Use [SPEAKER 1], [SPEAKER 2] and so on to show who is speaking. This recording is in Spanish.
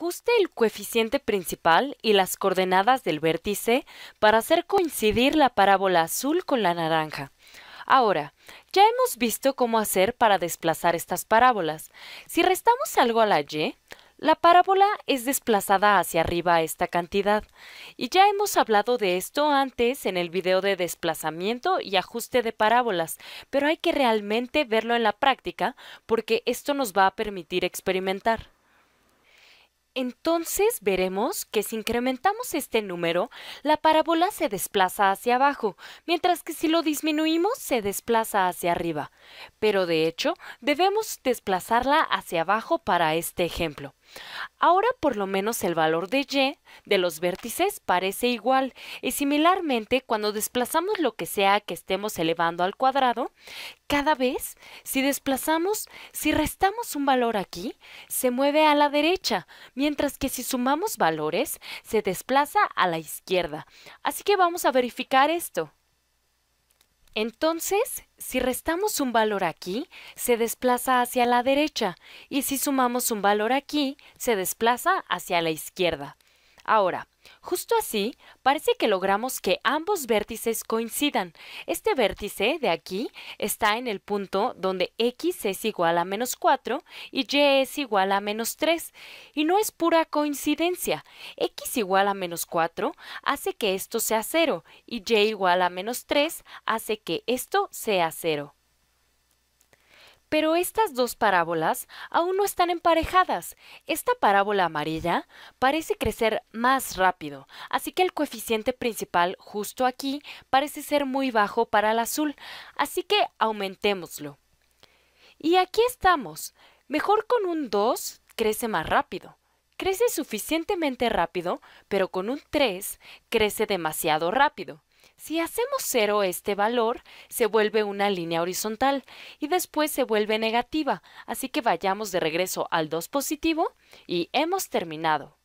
[SPEAKER 1] Ajuste el coeficiente principal y las coordenadas del vértice para hacer coincidir la parábola azul con la naranja. Ahora, ya hemos visto cómo hacer para desplazar estas parábolas. Si restamos algo a la y, la parábola es desplazada hacia arriba a esta cantidad, y ya hemos hablado de esto antes en el video de desplazamiento y ajuste de parábolas, pero hay que realmente verlo en la práctica porque esto nos va a permitir experimentar. Entonces veremos que si incrementamos este número, la parábola se desplaza hacia abajo, mientras que si lo disminuimos se desplaza hacia arriba. Pero de hecho, debemos desplazarla hacia abajo para este ejemplo. Ahora por lo menos el valor de y de los vértices parece igual y similarmente cuando desplazamos lo que sea que estemos elevando al cuadrado, cada vez si desplazamos, si restamos un valor aquí, se mueve a la derecha, mientras que si sumamos valores, se desplaza a la izquierda. Así que vamos a verificar esto. Entonces, si restamos un valor aquí, se desplaza hacia la derecha y si sumamos un valor aquí, se desplaza hacia la izquierda. Ahora, Justo así, parece que logramos que ambos vértices coincidan. Este vértice de aquí está en el punto donde x es igual a menos 4 y y es igual a menos 3. Y no es pura coincidencia. x igual a menos 4 hace que esto sea 0 y y igual a menos 3 hace que esto sea 0. Pero estas dos parábolas aún no están emparejadas. Esta parábola amarilla parece crecer más rápido, así que el coeficiente principal justo aquí parece ser muy bajo para el azul, así que aumentémoslo. Y aquí estamos. Mejor con un 2 crece más rápido. Crece suficientemente rápido, pero con un 3 crece demasiado rápido. Si hacemos cero este valor, se vuelve una línea horizontal y después se vuelve negativa, así que vayamos de regreso al 2 positivo y hemos terminado.